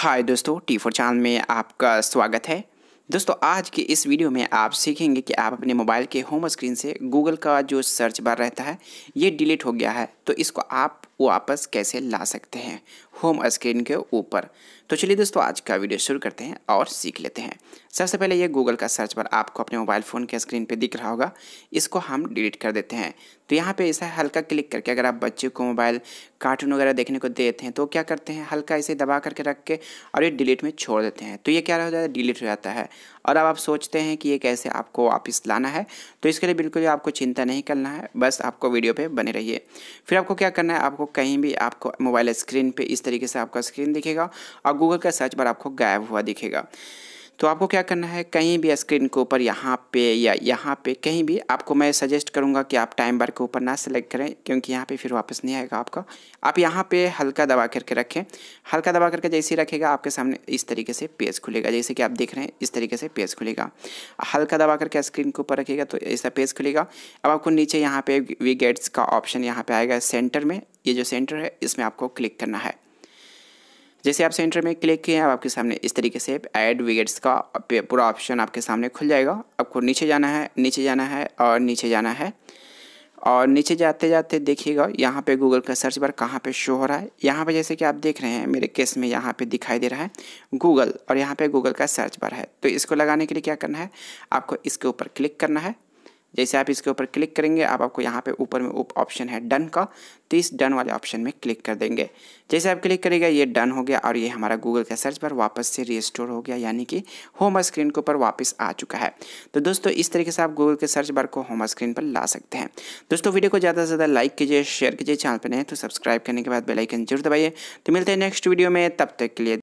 हाय दोस्तों T four channel में आपका स्वागत है दोस्तों आज के इस वीडियो में आप सीखेंगे कि आप अपने मोबाइल के होम स्क्रीन से गूगल का जो सर्च बार रहता है ये डिलीट हो गया है तो इसको आप वापस कैसे ला सकते हैं होम स्क्रीन के ऊपर तो चलिए दोस्तों आज का वीडियो शुरू करते हैं और सीख लेते हैं सबसे पहले ये गूगल का सर्च बार आपको अपने मोबाइल फ़ोन के स्क्रीन पर दिख रहा होगा इसको हम डिलीट कर देते हैं तो यहाँ पर ऐसा हल्का क्लिक करके अगर आप बच्चे को मोबाइल कार्टून वगैरह देखने को देते हैं तो क्या करते हैं हल्का इसे दबा करके रख के और ये डिलीट में छोड़ देते हैं तो ये क्या हो जाता है डिलीट हो जाता है और अब आप सोचते हैं कि ये कैसे आपको वापस लाना है तो इसके लिए बिल्कुल भी आपको चिंता नहीं करना है बस आपको वीडियो पे बने रहिए फिर आपको क्या करना है आपको कहीं भी आपको मोबाइल स्क्रीन पे इस तरीके से आपका स्क्रीन दिखेगा और गूगल का सर्च बार आपको गायब हुआ दिखेगा तो आपको क्या करना है कहीं भी स्क्रीन के ऊपर यहाँ पे या यहाँ पे कहीं भी आपको मैं सजेस्ट करूँगा कि आप टाइम बार के ऊपर ना सेलेक्ट करें क्योंकि यहाँ पे फिर वापस नहीं आएगा आपका आप यहाँ पे हल्का दबा करके रखें हल्का दबा करके जैसे ही रखेगा आपके सामने इस तरीके से पेज खुलेगा जैसे कि आप देख रहे हैं इस तरीके से पेज खुलेगा हल्का दबा करके स्क्रीन के ऊपर रखेगा तो ऐसा पेज खुलेगा अब आपको नीचे यहाँ पे वी गेट्स का ऑप्शन यहाँ पर आएगा सेंटर में ये जो सेंटर है इसमें आपको क्लिक करना है जैसे आप सेंटर में क्लिक किए आपके सामने इस तरीके से ऐड विगेट्स का पूरा ऑप्शन आपके सामने खुल जाएगा आपको नीचे जाना है नीचे जाना है और नीचे जाना है और नीचे जाते जाते देखिएगा यहाँ पे गूगल का सर्च बार कहाँ पे शो हो रहा है यहाँ पे जैसे कि आप देख रहे हैं मेरे केस में यहाँ पे दिखाई दे रहा है गूगल और यहाँ पे गूगल का सर्च बार है तो इसको लगाने के लिए क्या करना है आपको इसके ऊपर क्लिक करना है जैसे आप इसके ऊपर क्लिक करेंगे आप आपको यहाँ पे ऊपर में ऑप्शन है डन का तो इस डन वाले ऑप्शन में क्लिक कर देंगे जैसे आप क्लिक करेंगे ये डन हो गया और ये हमारा गूगल का सर्च पर वापस से रिस्टोर हो गया यानी कि होम स्क्रीन के ऊपर वापस आ चुका है तो दोस्तों इस तरीके से आप गूगल के सर्च बार को होम स्क्रीन पर ला सकते हैं दोस्तों वीडियो को ज़्यादा से ज़्यादा लाइक कीजिए शेयर कीजिए चैनल पर नहीं तो सब्सक्राइब करने के बाद बेलाइकन जरूर दबाइए तो मिलते हैं नेक्स्ट वीडियो में तब तक के लिए